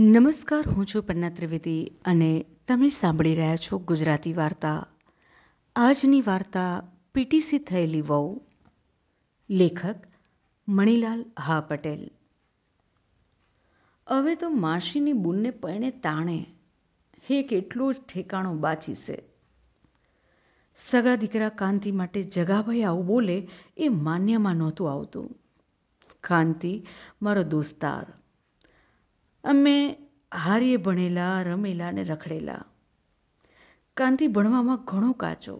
નમસ્કાર હું છું પન્ના ત્રિવેદી અને તમે સાંભળી રહ્યા છો ગુજરાતી વાર્તા આજની વાર્તા પીટીસી થયેલી વહુ લેખક મણિલાલ હા પટેલ હવે તો માસીની બુનને પણે તાણે હે કેટલું જ ઠેકાણું બાચી છે સગા દીકરા કાંતિ માટે જગાભાઈ આવું બોલે એ માન્યમાં નહોતું આવતું કાંતિ મારો દોસ્તાર અમે હારીએ ભણેલા રમેલા અને રખડેલા કાંતિ ભણવામાં ઘણો કાચો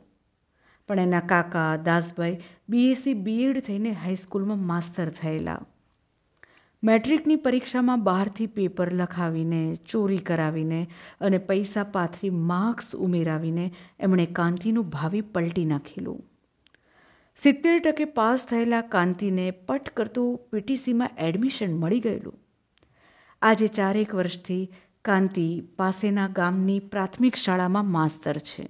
પણ એના કાકા દાસભાઈ બીએસસી બીએડ થઈને હાઈસ્કૂલમાં માસ્તર થયેલા મેટ્રિકની પરીક્ષામાં બહારથી પેપર લખાવીને ચોરી કરાવીને અને પૈસા પાથરી માર્ક્સ ઉમેરાવીને એમણે કાંતિનું ભાવિ પલટી નાખેલું સિત્તેર ટકે પાસ થયેલા કાંતિને પટ કરતું પીટીસીમાં એડમિશન મળી ગયેલું આજે ચારેક વર્ષથી કાંતિ પાસેના ગામની પ્રાથમિક શાળામાં માસ્તર છે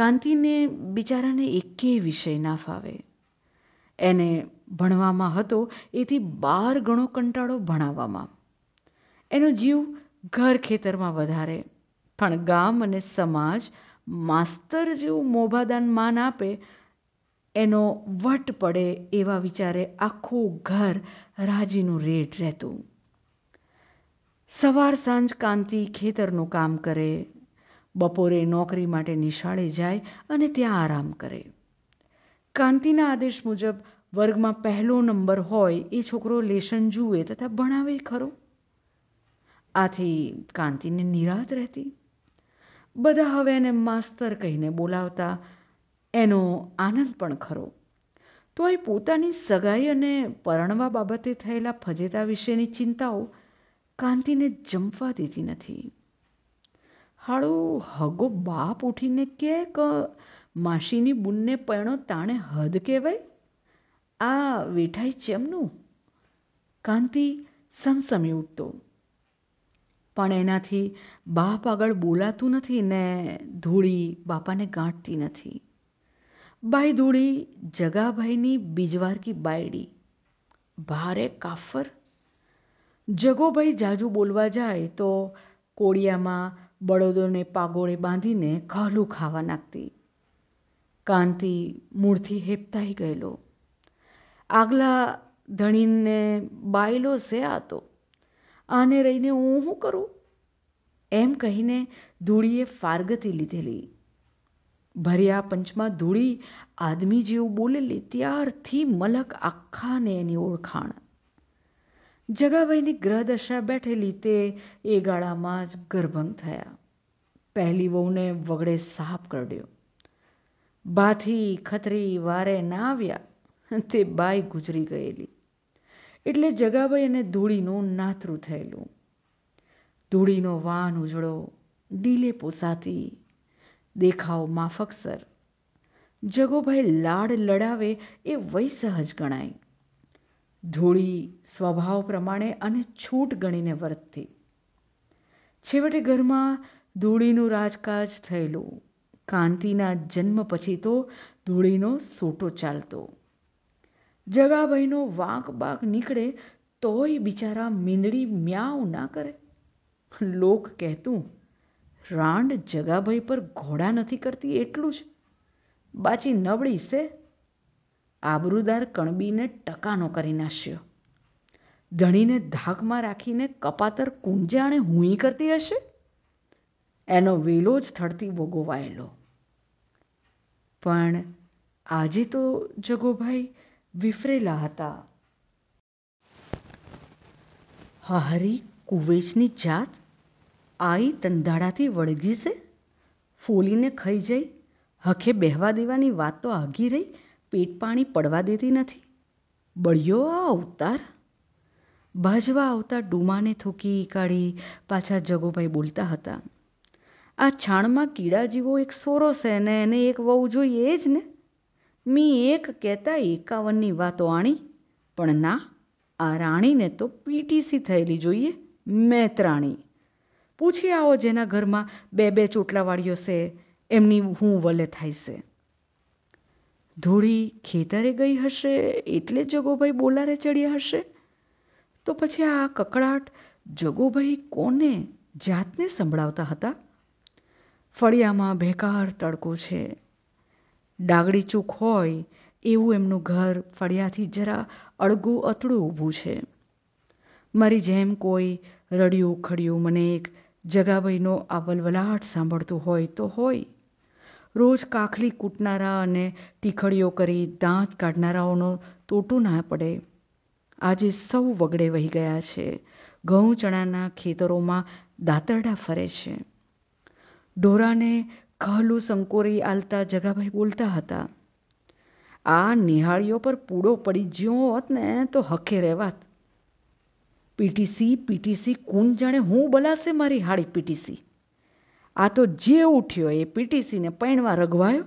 કાંતિને બિચારાને એકે વિષય ના ફાવે એને ભણવામાં હતો એથી બાર ગણો કંટાળો ભણાવવામાં એનો જીવ ઘર ખેતરમાં વધારે પણ ગામ અને સમાજ માસ્તર જેવું મોભાદાન માન આપે એનો વટ પડે એવા વિચારે આખું ઘર રાજીનું રેડ રહેતું સવાર સાંજ કાંતિ ખેતરનું કામ કરે બપોરે નોકરી માટે નિશાળે જાય અને ત્યાં આરામ કરે કાંતિના આદેશ મુજબ વર્ગમાં પહેલો નંબર હોય એ છોકરો લેશન જુએ તથા ભણાવે ખરો આથી કાંતિને નિરાત રહેતી બધા હવે એને માસ્તર કહીને બોલાવતા એનો આનંદ પણ ખરો તો એ પોતાની સગાઈ અને પરણવા બાબતે થયેલા ફજેતા વિશેની ચિંતાઓ કાંતિને જમવા દેતી નથી હાળું હગો બાપ ઉઠીને કે માસીની બુનને પરણો તાણે હદ કહેવાય આ વેઠાઈ ચેમનું કાંતિ સમસમી ઉઠતો પણ એનાથી બાપ આગળ બોલાતું નથી ને ધૂળી બાપાને ગાંઠતી નથી બાઈ ધૂળી જગાભાઈની બીજવારકી બાયડી ભારે કાફર જગોભાઈ જાજુ બોલવા જાય તો કોળિયામાં બળદોને પાગોળે બાંધીને ઘાલું ખાવા નાખતી કાંતિ મૂળથી હેપતાઈ ગયેલો આગલા ધણીને બાયલો સે આતો આને રહીને હું શું કરું એમ કહીને ધૂળીએ ફારગતી લીધેલી ભર્યા પંચમાં ધૂળી આદમી જેવું બોલેલી ત્યારથી મલક આખાને એની ઓળખાણ જગાભાઈની ગ્રહદશા બેઠેલી તે એ ગાળામાં જ ગર્ભંગ થયા પહેલી વહુને વગડે સાફ કરડ્યો બાથી ખતરી વારે ના આવ્યા તે બાઈ ગુજરી ગયેલી એટલે જગાભાઈ અને ધૂળીનું નાતરું થયેલું ધૂળીનો વાન ઉજળો ડીલે પોસાતી દેખાવ માફકસર જગોભાઈ લાડ લડાવે એ વય સહજ ગણાય ધૂળી સ્વભાવ પ્રમાણે અને છૂટ ગણીને વર્તતી છેવટે ઘરમાં ધૂળીનું રાજકાજ થયેલું કાંતિના જન્મ પછી તો ધૂળીનો સોટો ચાલતો જગાભાઈનો વાંક બાંક નીકળે તોય બિચારા મીંદડી મ્યાઉ ના કરે લોક કહેતું રાંડ જગાભાઈ પર ઘોડા નથી કરતી એટલું જ બાચી નબળી છે આબરૂદાર કણબીને ટકાનો કરી નાશ્યો ધણીને ધાકમાં રાખીને કપાતર કુંજાણે આણે હુંઈ કરતી હશે એનો વેલો જ થડતી વોગોવાયેલો પણ આજે તો જગોભાઈ વિફરેલા હતા હાહરી કુવેચની જાત આઈ તંધાડાથી વળગીશે છે ફોલીને ખાઈ જઈ હખે બેહવા દેવાની વાત તો આગી રહી પેટ પાણી પડવા દેતી નથી બળ્યો આ અવતાર ભાજવા આવતા ડૂમાને થૂકી કાઢી પાછા જગોભાઈ બોલતા હતા આ છાણમાં કીડા જેવો એક સોરો છે ને એને એક વહુ જોઈએ જ ને મી એક કહેતા એકાવનની વાતો આણી પણ ના આ રાણીને તો પીટીસી થયેલી જોઈએ મેત્રાણી પૂછી આવો જેના ઘરમાં બે બે ચોટલાવાળીઓ છે એમની હું વલે થાય છે ધૂળી ખેતરે ગઈ હશે એટલે જગોભાઈ બોલારે ચડ્યા હશે તો પછી આ કકળાટ જગોભાઈ કોને જાતને સંભળાવતા હતા ફળિયામાં ભેકાર તડકો છે ડાગડી ચૂક હોય એવું એમનું ઘર ફળિયાથી જરા અળગું અતળું ઊભું છે મારી જેમ કોઈ રડ્યું ખડિયું મને એક જગાભાઈનો આ વલવલાહટ સાંભળતું હોય તો હોય રોજ કાખલી કૂટનારા અને ટીખડીઓ કરી દાંત કાઢનારાઓનો તોટું ના પડે આજે સૌ વગડે વહી ગયા છે ઘઉં ચણાના ખેતરોમાં દાતરડા ફરે છે ઢોરાને કહલું સંકોરી આલતા જગાભાઈ બોલતા હતા આ નિહાળીઓ પર પૂડો પડી જ્યો હોત ને તો હખે રહેવાત પીટીસી પીટીસી કુંજ જાણે હું બોલાશે મારી હાડી પીટીસી આ તો જે ઉઠ્યો એ પીટીસીને પૈણવા રઘવાયો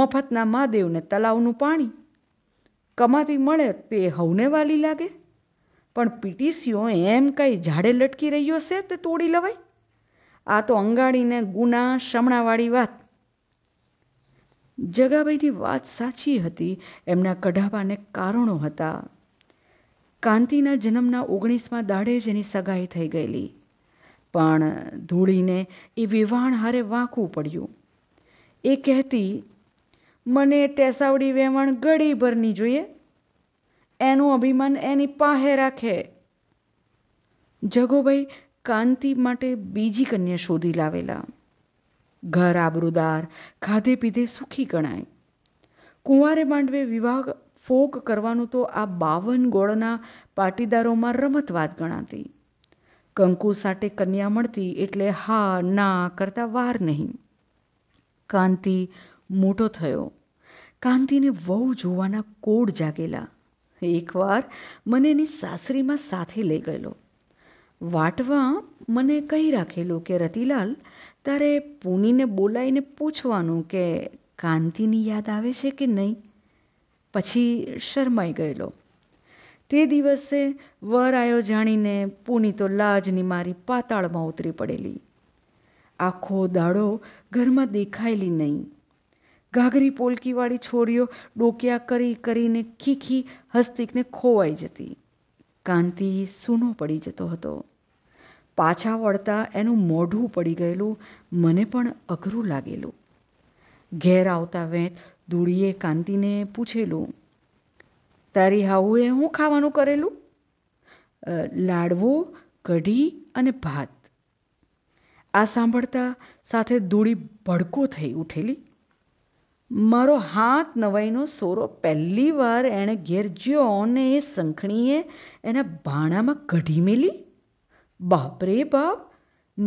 મફતના મહાદેવને તલાવનું પાણી કમાતી મળે તે હવને વાલી લાગે પણ પીટીસીઓ એમ કાંઈ ઝાડે લટકી રહ્યો છે તે તોડી લવાય આ તો અંગાડીને ગુના શમણાવાળી વાત જગાભાઈની વાત સાચી હતી એમના કઢાવાને કારણો હતા કાંતિના જન્મના ઓગણીસમાં દાડે જ એની સગાઈ થઈ ગયેલી પણ ધૂળીને એ વિવાણ હારે વાંકવું પડ્યું એ કહેતી મને ટેસાવડી વેવાણ ગળી ભરની જોઈએ એનું અભિમાન એની પાહે રાખે જગોભાઈ કાંતિ માટે બીજી કન્યા શોધી લાવેલા ઘર આબરૂદાર ખાધે પીધે સુખી ગણાય કુંવારે માંડવે વિવાહ ફોક કરવાનું તો આ બાવન ગોળના પાટીદારોમાં રમતવાત ગણાતી કંકુ સાટે કન્યા મળતી એટલે હા ના કરતા વાર નહીં કાંતિ મોટો થયો કાંતિને વહુ જોવાના કોડ જાગેલા એકવાર મને એની સાસરીમાં સાથે લઈ ગયેલો વાટવા મને કહી રાખેલું કે રતિલાલ તારે પુનીને બોલાવીને પૂછવાનું કે કાંતિની યાદ આવે છે કે નહીં પછી શરમાઈ ગયેલો તે દિવસે વર આવ્યો જાણીને પૂની તો લાજની મારી પાતાળમાં ઉતરી પડેલી આખો દાડો ઘરમાં દેખાયેલી નહીં ઘાઘરી પોલકીવાળી છોરીઓ ડોક્યા કરી કરીને ખીખી હસ્તિકને ખોવાઈ જતી કાંતિ સૂનો પડી જતો હતો પાછા વળતા એનું મોઢું પડી ગયેલું મને પણ અઘરું લાગેલું ઘેર આવતા વેંત ધૂળીએ કાંતિને પૂછેલું તારી હાહુએ હું ખાવાનું કરેલું લાડવો કઢી અને ભાત આ સાંભળતા સાથે ધૂળી ભડકો થઈ ઉઠેલી મારો હાથ નવાઈનો સોરો પહેલી વાર એણે ઘેર જ્યો અને એ સંખણીએ એના ભાણામાં કઢી મેલી બાપરે બાપ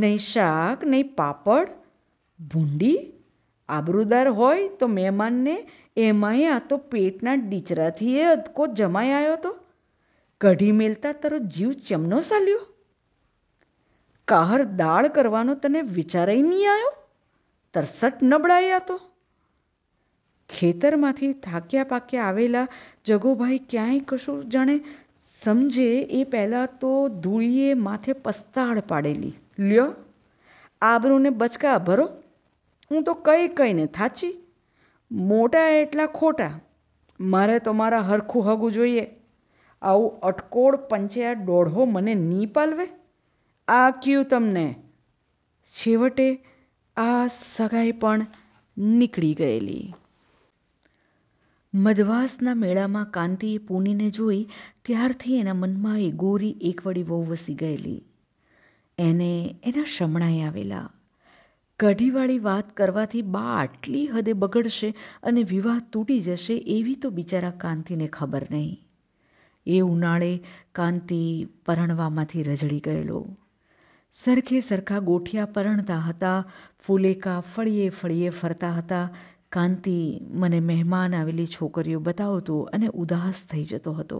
નહીં શાક નહીં પાપડ ભૂંડી આબરૂદાર હોય તો મહેમાનને એમાંય આ તો પેટના ડીચરાથી એ અદકો જમાઈ આવ્યો તો કઢી મેલતા તારો જીવ ચમનો સાલ્યો કાહર દાળ કરવાનો તને વિચારાય નહીં આવ્યો તરસટ નબળાયા તો ખેતરમાંથી થાક્યા પાક્યા આવેલા જગોભાઈ ક્યાંય કશું જાણે સમજે એ પહેલાં તો ધૂળીએ માથે પસ્તાળ પાડેલી લ્યો આબરૂને બચકા ભરો હું તો કહી કહીને થાચી મોટા એટલા ખોટા મારે તો મારા હરખું હગું જોઈએ આવું અટકોળ પંચે આ દોઢો મને નહીં પાલવે આ ક્યું તમને છેવટે આ સગાઈ પણ નીકળી ગયેલી મધવાસના મેળામાં કાંતિએ પૂનીને જોઈ ત્યારથી એના મનમાં એ ગોરી એકવડી બહુ વસી ગયેલી એને એના શમણાએ આવેલા કાઢીવાળી વાત કરવાથી બા આટલી હદે બગડશે અને વિવાહ તૂટી જશે એવી તો બિચારા કાંતિને ખબર નહીં એ ઉનાળે કાંતિ પરણવામાંથી રજળી ગયેલો સરખે સરખા ગોઠિયા પરણતા હતા ફૂલેકા ફળીએ ફળીએ ફરતા હતા કાંતિ મને મહેમાન આવેલી છોકરીઓ બતાવતો અને ઉદાસ થઈ જતો હતો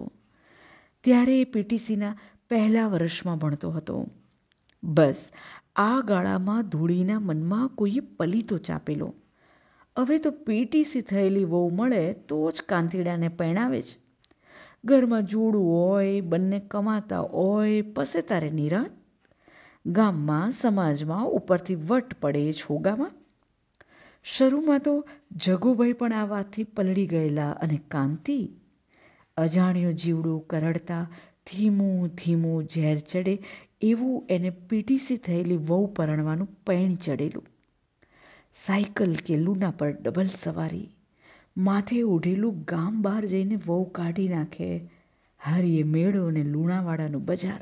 ત્યારે એ પીટીસીના પહેલા વર્ષમાં ભણતો હતો બસ આ ગાળામાં ધૂળીના મનમાં કોઈએ પલીતો ચાપેલો હવે તો પીટીસી થયેલી વહુ મળે તો જ કાંતીડાને પરણાવે છે ઘરમાં જોડું હોય બંને કમાતા હોય પસે તારે નિરાત ગામમાં સમાજમાં ઉપરથી વટ પડે છોગામાં શરૂમાં તો જગુભાઈ પણ આ વાતથી પલળી ગયેલા અને કાંતિ અજાણ્યું જીવડું કરડતા ધીમું ધીમું ઝેર ચડે એવું એને પીટીસી થયેલી વહુ પરણવાનું પૈણ ચડેલું સાયકલ કે લૂના પર ડબલ સવારી માથે ઓઢેલું ગામ બહાર જઈને વહુ કાઢી નાખે હારીએ મેળો અને લૂણાવાળાનું બજાર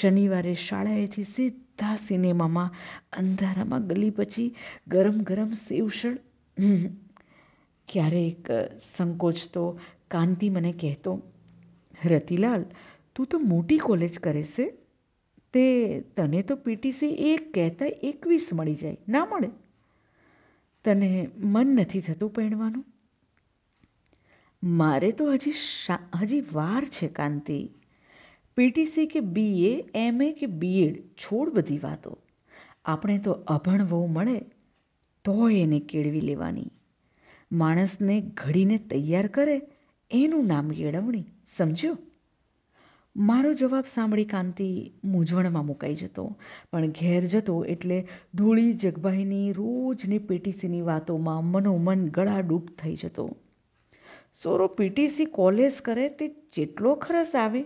શનિવારે શાળાએથી સીધા સિનેમામાં અંધારામાં ગલી પછી ગરમ ગરમ સેવસળ ક્યારેક સંકોચતો કાંતિ મને કહેતો રતિલાલ તું તો મોટી કોલેજ કરે છે તે તને તો પીટીસી એક કહેતા એકવીસ મળી જાય ના મળે તને મન નથી થતું પહેણવાનું મારે તો હજી હજી વાર છે કાંતિ પીટીસી કે બીએ એમએ કે બીએડ છોડ બધી વાતો આપણે તો અભણ વહુ મળે તો એને કેળવી લેવાની માણસને ઘડીને તૈયાર કરે એનું નામ કેળવણી સમજ્યો મારો જવાબ સાંભળી કાંતિ મૂંઝવણમાં મુકાઈ જતો પણ ઘેર જતો એટલે ધૂળી જગભાઈની રોજની પીટીસીની વાતોમાં મનોમન ગળાડૂબ થઈ જતો સોરો પીટીસી કોલેજ કરે તે જેટલો ખરસ આવે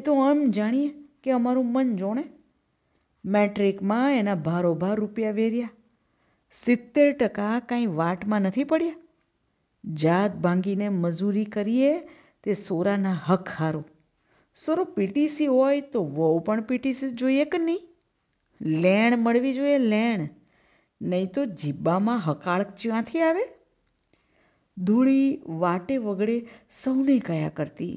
એ તો આમ જાણીએ કે અમારું મન જોણે મેટ્રિકમાં એના ભારોભાર રૂપિયા વેર્યા સિત્તેર ટકા કાંઈ વાટમાં નથી પડ્યા જાત ભાંગીને મજૂરી કરીએ તે સોરાના હક હારું સોરો પીટીસી હોય તો વહુ પણ પીટીસી જોઈએ કે નહીં લેણ મળવી જોઈએ લેણ નહીં તો જીબ્બામાં હકાળ ક્યાંથી આવે ધૂળી વાટે વગડે સૌને કયા કરતી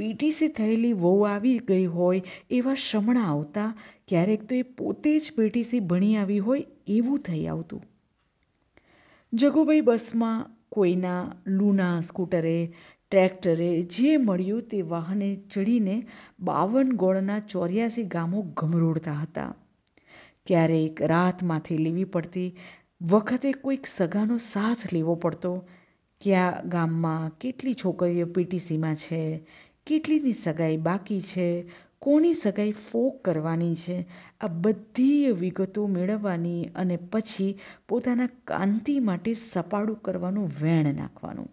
પીટીસી થયેલી વહુ આવી ગઈ હોય એવા શમણા આવતા ક્યારેક તો એ પોતે જ પીટીસી ભણી આવી હોય એવું થઈ આવતું જગુભાઈ બસમાં કોઈના લૂના સ્કૂટરે ટ્રેક્ટરે જે મળ્યું તે વાહને ચડીને બાવન ગોળના ચોર્યાસી ગામો ગમરોડતા હતા ક્યારેક રાતમાંથી લેવી પડતી વખતે કોઈક સગાનો સાથ લેવો પડતો કયા ગામમાં કેટલી છોકરીઓ પીટીસીમાં છે કેટલીની સગાઈ બાકી છે કોની સગાઈ ફોક કરવાની છે આ બધી વિગતો મેળવવાની અને પછી પોતાના કાંતિ માટે સપાડું કરવાનું વેણ નાખવાનું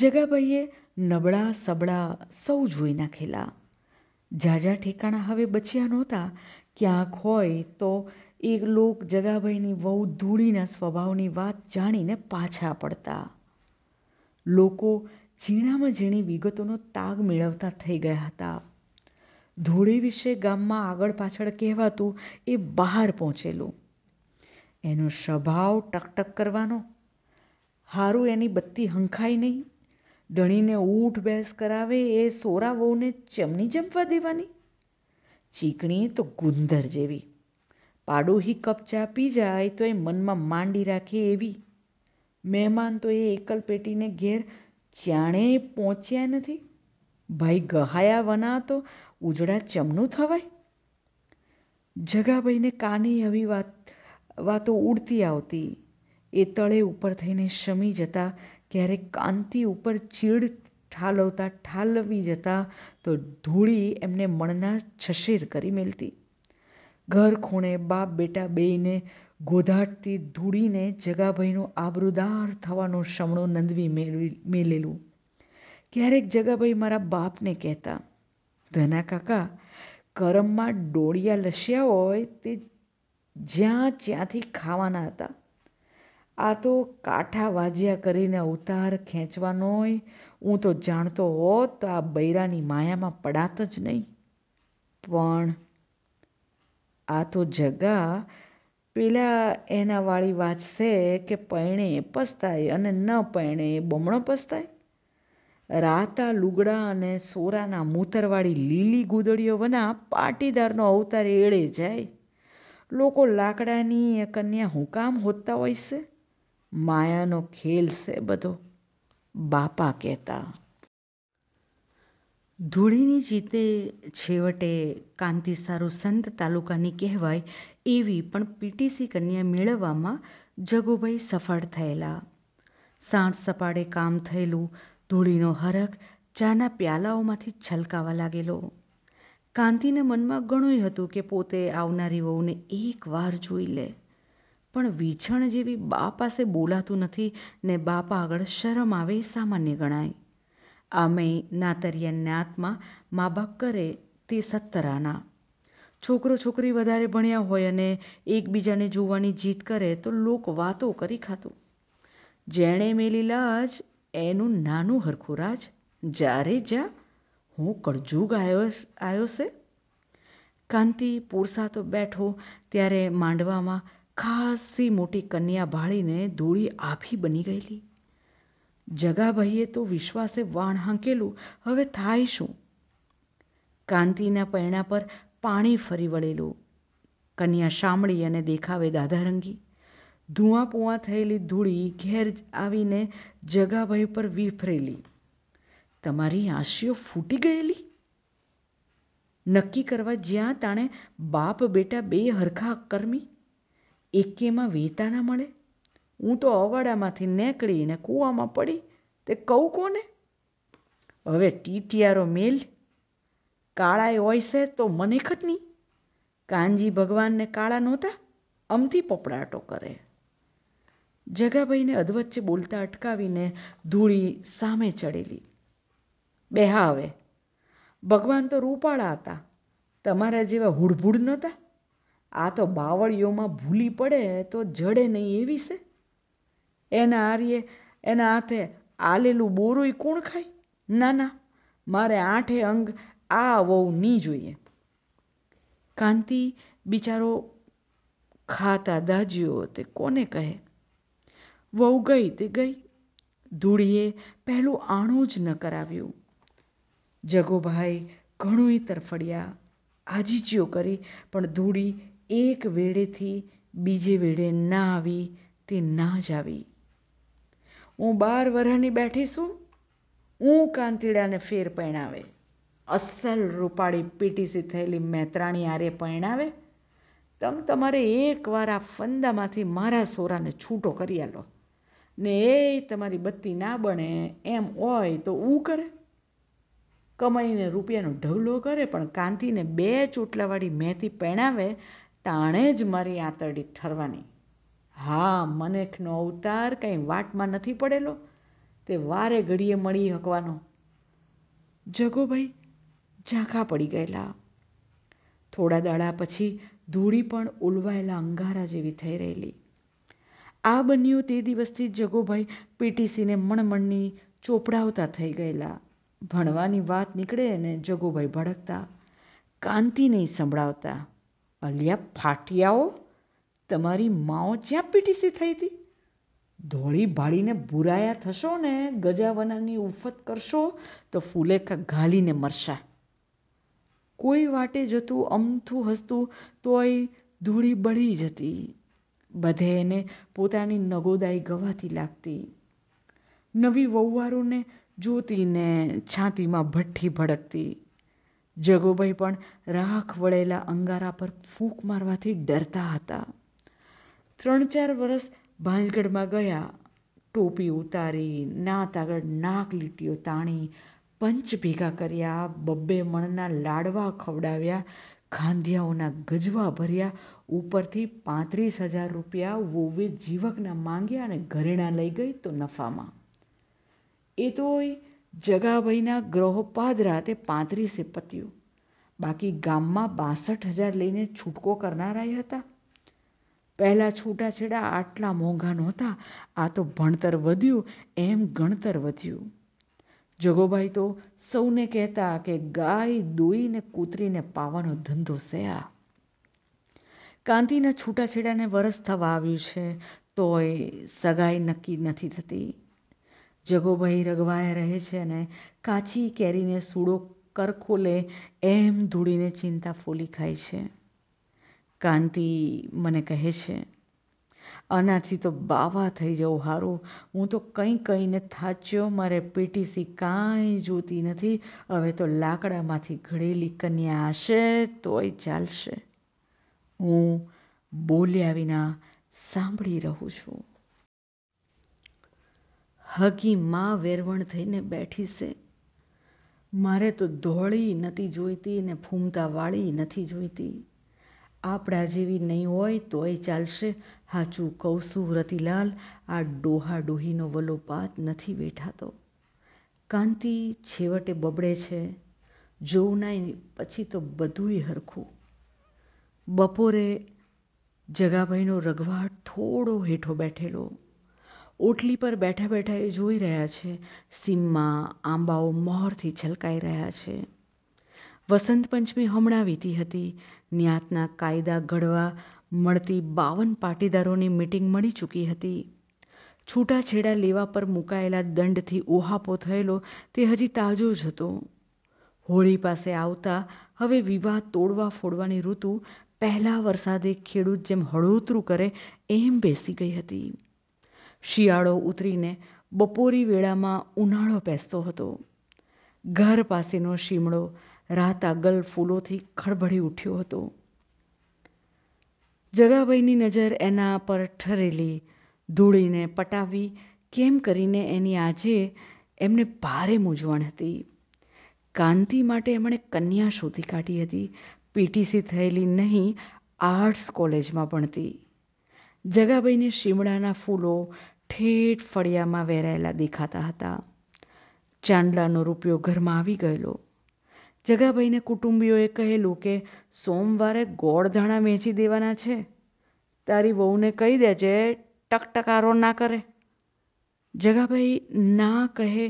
જગાભાઈએ નબળા સબળા સૌ જોઈ નાખેલા ઝાઝા ઠેકાણા હવે બચ્યા નહોતા ક્યાંક હોય તો એ લોક જગાભાઈની વહુ ધૂળીના સ્વભાવની વાત જાણીને પાછા પડતા લોકો ઝીણામાં ઝીણી વિગતોનો તાગ મેળવતા થઈ ગયા હતા ધૂળી વિશે ગામમાં આગળ પાછળ કહેવાતું એ બહાર પહોંચેલું એનો સ્વભાવ ટકટક કરવાનો હારું એની બત્તી હંખાય નહીં ધણીને ઊઠ બેસ કરાવે એ સોરા વહુને ચમની જમવા દેવાની ચીકણી તો ગુંદર જેવી પાડોહી કપ ચા પી જાય તો એ મનમાં માંડી રાખે એવી મહેમાન તો એ એકલ પેટીને ઘેર જાણે પહોંચ્યા નથી ભાઈ ગહાયા વના તો ઉજળા ચમનું થવાય જગાભાઈને કાને આવી વાત વાતો ઉડતી આવતી એ તળે ઉપર થઈને શમી જતા ક્યારેક કાનથી ઉપર ચીડ ઠાલવતા ઠાલવી જતા તો ધૂળી એમને મણના છસિર કરી મેલતી ઘર ખૂણે બાપ બેટા બેયને ગોધાટતી ધૂળીને જગાભાઈનું આબરૂદાર થવાનું શમણું નંદવી મેળવી મેલેલું ક્યારેક જગાભાઈ મારા બાપને કહેતા ધના કાકા કરમમાં ડોળિયા લસ્યા હોય તે જ્યાં જ્યાંથી ખાવાના હતા આ તો કાંઠા વાજ્યા કરીને અવતાર ખેંચવાનોય હું તો જાણતો હોત તો આ બૈરાની માયામાં પડાત જ નહીં પણ આ તો જગા પેલા એના વાળી વાત કે પૈણે પસ્તાય અને ન પૈણે બમણો પસ્તાય રાતા લુગડા અને સોરાના મૂતરવાળી લીલી ગુદડીઓ વના પાટીદારનો અવતાર એળે જાય લોકો લાકડાની કન્યા હું કામ હોતા હોય છે માયાનો ખેલ છે બધો બાપા કહેતા ધૂળીની જીતે છેવટે કાંતિસારું સંત તાલુકાની કહેવાય એવી પણ પીટીસી કન્યા મેળવવામાં જગુભાઈ સફળ થયેલા સાંજ સપાડે કામ થયેલું ધૂળીનો હરખ ચાના પ્યાલાઓમાંથી છલકાવા લાગેલો કાંતિને મનમાં ઘણુંય હતું કે પોતે આવનારી વહુને એક વાર જોઈ લે પણ વીંછણ જેવી બા પાસે બોલાતું નથી ને બાપા આગળ શરમ આવે સામાન્ય ગણાય આમેય નાતરિયાની નાતમાં મા બાપ કરે તે સત્તરાના છોકરો છોકરી વધારે ભણ્યા હોય અને એકબીજાને જોવાની જીત કરે તો લોક વાતો કરી ખાતું જેણે મેલી લાજ એનું નાનું હરખું રાજ જ્યારે જા હું કળજુગ આવ્યો આવ્યો છે કાંતિ પોરસાતો બેઠો ત્યારે માંડવામાં ખાસી મોટી કન્યા ભાળીને ધૂળી આભી બની ગયેલી જગાભાઈએ તો વિશ્વાસે વાણ હાંકેલું હવે થાય શું કાંતિના પૈણા પર પાણી ફરી વળેલું કન્યા શામળી અને દેખાવે દાધારંગી ધુઆ પુઆ થયેલી ધૂળી ઘેર આવીને જગાભાઈ પર વિફરેલી તમારી આંસીઓ ફૂટી ગયેલી નક્કી કરવા જ્યાં તાણે બાપ બેટા બે હરખા કર્મી એકેમાં વહેતા ના મળે હું તો અવાડામાંથી નીકળીને કૂવામાં પડી તે કહું કોને હવે ટીટીયારો મેલ કાળાએ છે તો મને ખતની કાનજી ભગવાનને કાળા નહોતા અમથી પપડાટો કરે જગાભાઈને અધવચ્ચે બોલતા અટકાવીને ધૂળી સામે ચડેલી બેહા હા હવે ભગવાન તો રૂપાળા હતા તમારા જેવા હુડભુડ નહોતા આ તો બાવળીઓમાં ભૂલી પડે તો જડે નહીં એવી છે એના હારીએ એના હાથે આલેલું બોરુંય કોણ ખાય ના ના મારે આઠે અંગ આ વહુ નહીં જોઈએ કાંતિ બિચારો ખાતા દાજ્યો તે કોને કહે વહુ ગઈ તે ગઈ ધૂળીએ પહેલું આણું જ ન કરાવ્યું જગોભાઈ ઘણુંય તરફડ્યા આજીજીઓ કરી પણ ધૂળી એક વેળેથી બીજે વેળે ના આવી તે ના જ આવી હું બાર વરહની બેઠી છું હું કાંતીડાને ફેર પરણાવે અસલ રૂપાળી પીટીસી થયેલી મેત્રાણી આરે પરણાવે તમ તમારે એકવાર આ ફંદામાંથી મારા સોરાને છૂટો કરી આલો ને એ તમારી બત્તી ના બને એમ હોય તો ઉ કરે કમાઈને રૂપિયાનો ઢવલો કરે પણ કાંતિને બે ચોટલાવાળી મેથી પહેણાવે તાણે જ મારી આંતરડી ઠરવાની હા મનેખનો અવતાર કંઈ વાટમાં નથી પડેલો તે વારે ઘડીએ મળી હકવાનો જગોભાઈ ઝાંખા પડી ગયેલા થોડા દાડા પછી ધૂળી પણ ઉલવાયેલા અંગારા જેવી થઈ રહેલી આ બન્યું તે દિવસથી જગોભાઈ પીટીસીને મણમણની ચોપડાવતા થઈ ગયેલા ભણવાની વાત નીકળે અને જગોભાઈ ભડકતા કાંતિ નહીં સંભળાવતા અલિયા ફાટિયાઓ તમારી માઓ જ્યાં પીટીસી થઈ હતી ધોળી ભાળીને બુરાયા થશો ને ગજાવનાની ઉફત કરશો તો ફૂલેખા ગાલીને મરશા કોઈ વાટે જતું અમથું હસતું તો એ ધૂળી બળી જતી બધે એને પોતાની નગોદાઈ ગવાતી લાગતી નવી વહુવારોને જોતીને છાતીમાં ભઠ્ઠી ભડકતી જગોભાઈ પણ રાખ વળેલા અંગારા પર ફૂંક મારવાથી ડરતા હતા ત્રણ ચાર વર્ષ ભાંજગઢમાં ગયા ટોપી ઉતારી નાત આગળ નાક લીટીઓ તાણી પંચ ભેગા કર્યા બબ્બે મણના લાડવા ખવડાવ્યા ખાંધિયાઓના ગજવા ભર્યા ઉપરથી પાંત્રીસ હજાર રૂપિયા વોવે જીવકના માંગ્યા અને ઘરેણા લઈ ગઈ તો નફામાં એ તો હોય જગાભાઈના ગ્રહોપાદ રાતે પાંત્રીસે પત્યું બાકી ગામમાં બાસઠ હજાર લઈને છૂટકો કરનારાય હતા પહેલાં છૂટાછેડા આટલા મોંઘા નહોતા આ તો ભણતર વધ્યું એમ ગણતર વધ્યું જગોભાઈ તો સૌને કહેતા કે ગાય દોઈને કૂતરીને પાવાનો ધંધો સયા કાંતિના છૂટાછેડાને વરસ થવા આવ્યું છે તોય સગાઈ નક્કી નથી થતી જગોભાઈ રગવાયા રહે છે અને કાચી કેરીને સૂડો કરખોલે એમ ધૂળીને ચિંતા ફોલી ખાય છે કાંતિ મને કહે છે આનાથી તો બાવા થઈ જવું સારું હું તો કંઈ કહીને થાચ્યો મારે પીટીસી કાંઈ જોતી નથી હવે તો લાકડામાંથી ઘડેલી કન્યા હશે તોય ચાલશે હું બોલ્યા વિના સાંભળી રહું છું હગી મા વેરવણ થઈને બેઠી છે મારે તો ધોળી નથી જોઈતી ને ફૂમતા વાળી નથી જોઈતી આપણા જેવી નહીં હોય તોય ચાલશે હાચું કહું છું રતિલાલ આ ડોહા ડોહીનો વલો પાત નથી બેઠાતો કાંતિ છેવટે બબડે છે જોવું નહીં પછી તો બધુંય હરખું બપોરે જગાભાઈનો રઘવાટ થોડો હેઠો બેઠેલો ઓટલી પર બેઠા બેઠા એ જોઈ રહ્યા છે સીમમાં આંબાઓ મહોરથી છલકાઈ રહ્યા છે વસંત પંચમી હમણાં વીતી હતી ન્યાતના કાયદા ઘડવા મળતી બાવન પાટીદારોની મિટિંગ મળી ચૂકી હતી છૂટાછેડા લેવા પર મુકાયેલા દંડથી ઓહાપો થયેલો તે હજી તાજો જ હતો હોળી પાસે આવતા હવે વિવાહ તોડવા ફોડવાની ઋતુ પહેલાં વરસાદે ખેડૂત જેમ હળોતરું કરે એમ બેસી ગઈ હતી શિયાળો ઉતરીને બપોરી વેળામાં ઉનાળો પેસતો હતો ઘર પાસેનો શીમળો રાત આગલ ફૂલોથી ખળભળી ઉઠ્યો હતો જગાભાઈની નજર એના પર ઠરેલી ધૂળીને પટાવી કેમ કરીને એની આજે એમને ભારે મૂંઝવણ હતી કાંતિ માટે એમણે કન્યા શોધી કાઢી હતી પીટીસી થયેલી નહીં આર્ટ્સ કોલેજમાં ભણતી જગાભાઈને શિમળાના ફૂલો ઠેઠ ફળિયામાં વેરાયેલા દેખાતા હતા ચાંદલાનો રૂપિયો ઘરમાં આવી ગયેલો જગાભાઈને કુટુંબીઓએ કહેલું કે સોમવારે ગોળધાણા વેચી દેવાના છે તારી વહુને કહી દેજે ટકટકારો ના કરે જગાભાઈ ના કહે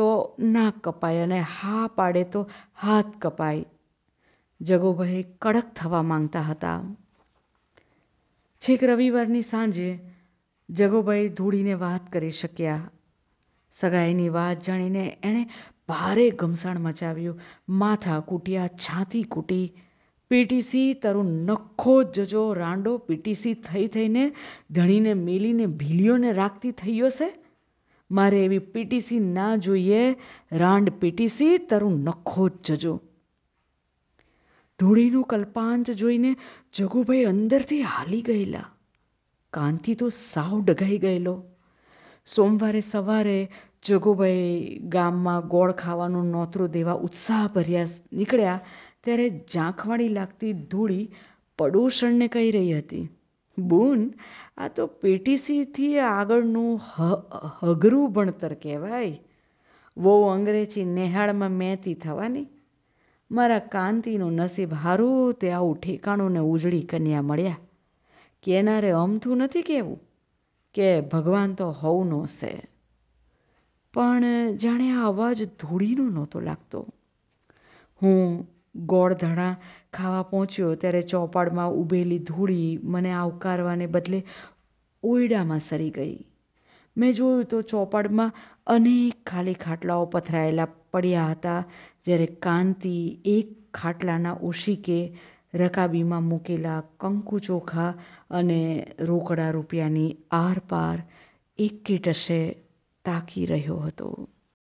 તો ના કપાય અને હા પાડે તો હાથ કપાય જગોભાઈ કડક થવા માંગતા હતા છેક રવિવારની સાંજે જગોભાઈ ધૂળીને વાત કરી શક્યા સગાઈની વાત જાણીને એણે ભારે ઘમસાણ મચાવ્યું માથા કૂટ્યા છાતી કૂટી પીટીસી તારું નખો જજો રાંડો પીટીસી થઈ થઈને ધણીને મેલીને ભીલીઓને રાખતી થઈ ગયો છે મારે એવી પીટીસી ના જોઈએ રાંડ પીટીસી તારું નખો જજો ધૂળીનું કલ્પાંત જોઈને જગુભાઈ અંદરથી હાલી ગયેલા કાનથી તો સાવ ડઘાઈ ગયેલો સોમવારે સવારે જગુભાઈ ગામમાં ગોળ ખાવાનું નોતરું દેવા ઉત્સાહભર્યા નીકળ્યા ત્યારે ઝાંખવાળી લાગતી ધૂળી પડોશણને કહી રહી હતી બૂન આ તો પેટીસીથી આગળનું હ હઘરું ભણતર કહેવાય વહુ અંગ્રેજી નેહાળમાં મહેતી થવાની મારા કાંતિનું નસીબ હારું તે આવું ઠેકાણું ને ઉજળી કન્યા મળ્યા કેનારે અમથું નથી કહેવું કે ભગવાન તો હોવનો છે પણ જાણે આ અવાજ ધૂળીનો નહોતો લાગતો હું ગોળધણા ખાવા પહોંચ્યો ત્યારે ચોપાડમાં ઉભેલી ધૂળી મને આવકારવાને બદલે ઓયડામાં સરી ગઈ મેં જોયું તો ચોપાડમાં અનેક ખાલી ખાટલાઓ પથરાયેલા પડ્યા હતા જ્યારે કાંતિ એક ખાટલાના ઓશિકે રકાબીમાં મૂકેલા કંકુ ચોખા અને રોકડા રૂપિયાની આરપાર એક એકીટશે તાકી રહ્યો હતો